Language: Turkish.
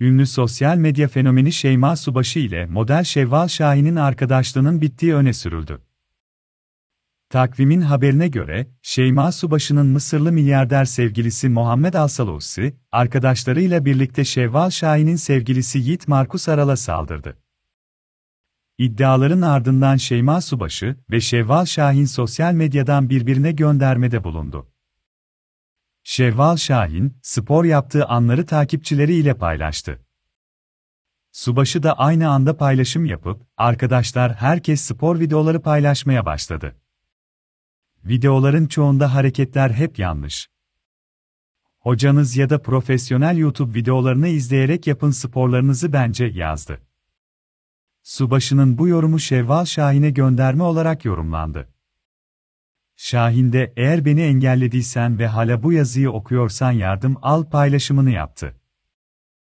Ünlü sosyal medya fenomeni Şeyma Subaşı ile model Şevval Şahin'in arkadaşlığının bittiği öne sürüldü. Takvimin haberine göre, Şeyma Subaşı'nın Mısırlı milyarder sevgilisi Muhammed Alsalousi, arkadaşlarıyla birlikte Şevval Şahin'in sevgilisi Yiğit Markus Aral'a saldırdı. İddiaların ardından Şeyma Subaşı ve Şevval Şahin sosyal medyadan birbirine göndermede bulundu. Şevval Şahin, spor yaptığı anları takipçileriyle paylaştı. Subaşı da aynı anda paylaşım yapıp, arkadaşlar herkes spor videoları paylaşmaya başladı. Videoların çoğunda hareketler hep yanlış. Hocanız ya da profesyonel YouTube videolarını izleyerek yapın sporlarınızı bence yazdı. Subaşı'nın bu yorumu Şevval Şahin'e gönderme olarak yorumlandı. Şahin de eğer beni engellediysen ve hala bu yazıyı okuyorsan yardım al paylaşımını yaptı.